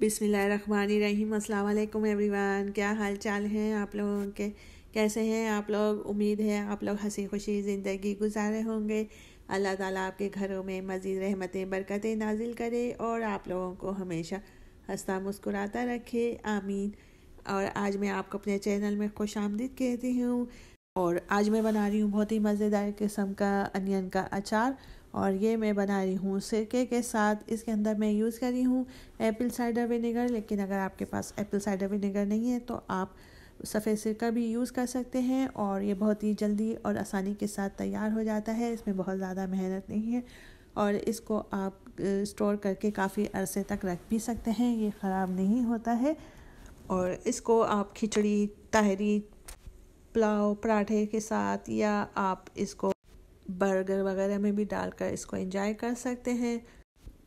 बिसमीम अल्लाम एवरीवान क्या हाल चाल हैं आप लोगों के कैसे हैं आप लोग उम्मीद है आप लोग हंसी खुशी ज़िंदगी गुजारे होंगे अल्लाह ताला आपके घरों में मज़ीद रहमतें बरकतें नाजिल करे और आप लोगों को हमेशा हंसता मुस्कुराता रखे आमीन और आज मैं आपको अपने चैनल में खुश आमदीद कहती हूँ और आज मैं बना रही हूँ बहुत ही मज़ेदार किस्म का अनियन का अचार और ये मैं बना रही हूँ सिरके के साथ इसके अंदर मैं यूज़ कर रही हूँ एप्पल साइडर विनेगर लेकिन अगर आपके पास एप्पल साइडर विनेगर नहीं है तो आप सफ़ेद सिरका भी यूज़ कर सकते हैं और ये बहुत ही जल्दी और आसानी के साथ तैयार हो जाता है इसमें बहुत ज़्यादा मेहनत नहीं है और इसको आप स्टोर करके काफ़ी अरसे तक रख भी सकते हैं ये ख़राब नहीं होता है और इसको आप खिचड़ी तहरी पुलाव पराठे के साथ या आप इसको बर्गर वगैरह में भी डालकर इसको इंजॉय कर सकते हैं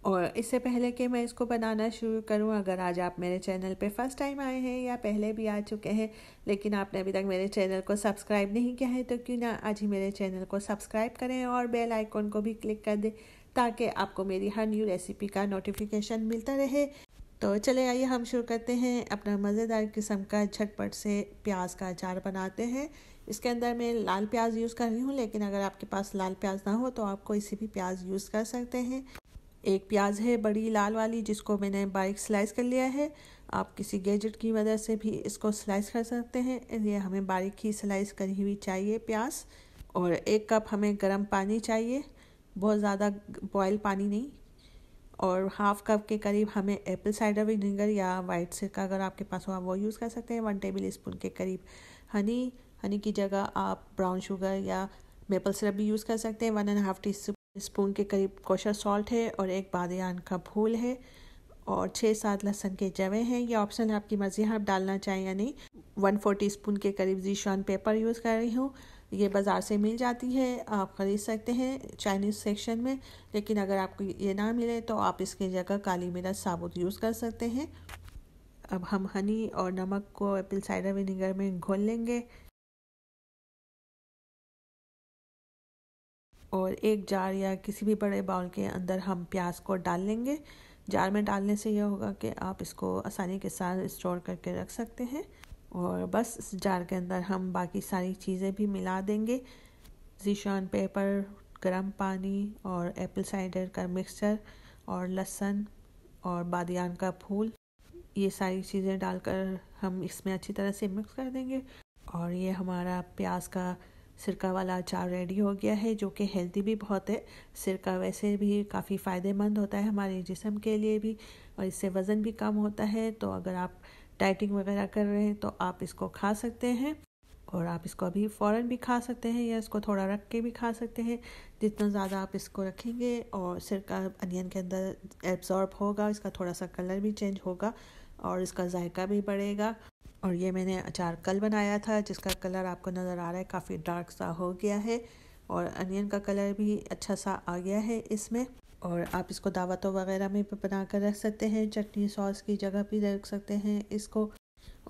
और इससे पहले कि मैं इसको बनाना शुरू करूं अगर आज आप मेरे चैनल पे फर्स्ट टाइम आए हैं या पहले भी आ चुके हैं लेकिन आपने अभी तक मेरे चैनल को सब्सक्राइब नहीं किया है तो क्यों ना आज ही मेरे चैनल को सब्सक्राइब करें और बेल आइकॉन को भी क्लिक कर दें ताकि आपको मेरी हर न्यू रेसिपी का नोटिफिकेशन मिलता रहे तो चले आइए हम शुरू करते हैं अपना मज़ेदार किस्म का झटपट से प्याज का अचार बनाते हैं इसके अंदर मैं लाल प्याज यूज़ कर रही हूँ लेकिन अगर आपके पास लाल प्याज ना हो तो आप कोई सी भी प्याज यूज़ कर सकते हैं एक प्याज है बड़ी लाल वाली जिसको मैंने बारीक स्लाइस कर लिया है आप किसी गैजेट की मदद से भी इसको स्लाइस कर सकते हैं ये हमें बारीक ही स्लाइस करी हुई चाहिए प्याज और एक कप हमें गर्म पानी चाहिए बहुत ज़्यादा बॉयल पानी नहीं और हाफ़ कप के करीब हमें एप्पल साइडर विनेगर या वाइट सिरका अगर आपके पास हो आप वो यूज़ कर सकते हैं वन टेबल स्पून के करीब हनी हनी की जगह आप ब्राउन शुगर या मेपल सिरप भी यूज़ कर सकते हैं one and half teaspoon के करीब कोशर सॉल्ट है और एक बादन का फूल है और छः सात लहसन के जवे हैं ये ऑप्शन है आपकी मर्ज़ी आप डालना चाहें या नहीं वन फोर टी स्पून के करीब जीशान पेपर यूज़ कर रही हूँ ये बाज़ार से मिल जाती है आप ख़रीद सकते हैं चाइनीज़ सेक्शन में लेकिन अगर आपको ये ना मिले तो आप इसकी जगह काली मिर्च साबुत यूज़ कर सकते हैं अब हम हनी और नमक को एप्पल साइडर विनीगर में घोल लेंगे और एक जार या किसी भी बड़े बाउल के अंदर हम प्याज को डाल लेंगे जार में डालने से यह होगा कि आप इसको आसानी के साथ स्टोर करके रख सकते हैं और बस इस जार के अंदर हम बाकी सारी चीज़ें भी मिला देंगे जीशान पेपर गर्म पानी और एप्पल साइडर का मिक्सचर और लहसन और बादियान का फूल ये सारी चीज़ें डालकर हम इसमें अच्छी तरह से मिक्स कर देंगे और ये हमारा प्याज का सिरका वाला अचार रेडी हो गया है जो कि हेल्दी भी बहुत है सिरका वैसे भी काफ़ी फ़ायदेमंद होता है हमारे जिसम के लिए भी और इससे वज़न भी कम होता है तो अगर आप डाइटिंग वगैरह कर रहे हैं तो आप इसको खा सकते हैं और आप इसको अभी फ़ौरन भी खा सकते हैं या इसको थोड़ा रख के भी खा सकते हैं जितना ज़्यादा आप इसको रखेंगे और सिरका अनियन के अंदर एब्ज़ॉर्ब होगा इसका थोड़ा सा कलर भी चेंज होगा और इसका जायका भी बढ़ेगा और ये मैंने अचार कल बनाया था जिसका कलर आपको नज़र आ रहा है काफ़ी डार्क सा हो गया है और अनियन का कलर भी अच्छा सा आ गया है इसमें और आप इसको दावतों वगैरह में भी बना कर रख सकते हैं चटनी सॉस की जगह भी रख सकते हैं इसको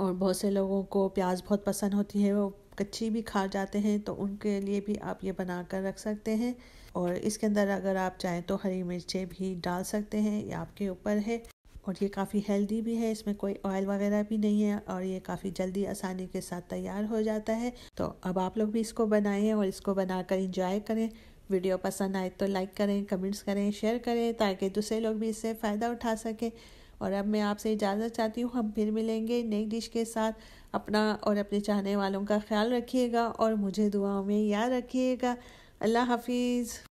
और बहुत से लोगों को प्याज बहुत पसंद होती है वो कच्ची भी खा जाते हैं तो उनके लिए भी आप ये बना कर रख सकते हैं और इसके अंदर अगर आप चाहें तो हरी मिर्चें भी डाल सकते हैं ये आपके ऊपर है और ये काफ़ी हेल्दी भी है इसमें कोई ऑयल वगैरह भी नहीं है और ये काफ़ी जल्दी आसानी के साथ तैयार हो जाता है तो अब आप लोग भी इसको बनाएं और इसको बनाकर इंजॉय करें वीडियो पसंद आए तो लाइक करें कमेंट्स करें शेयर करें ताकि दूसरे लोग भी इससे फ़ायदा उठा सकें और अब मैं आपसे इजाज़त चाहती हूँ हम फिर मिलेंगे नई डिश के साथ अपना और अपने चाहने वालों का ख्याल रखिएगा और मुझे दुआओं में याद रखिएगा अल्लाह हाफिज़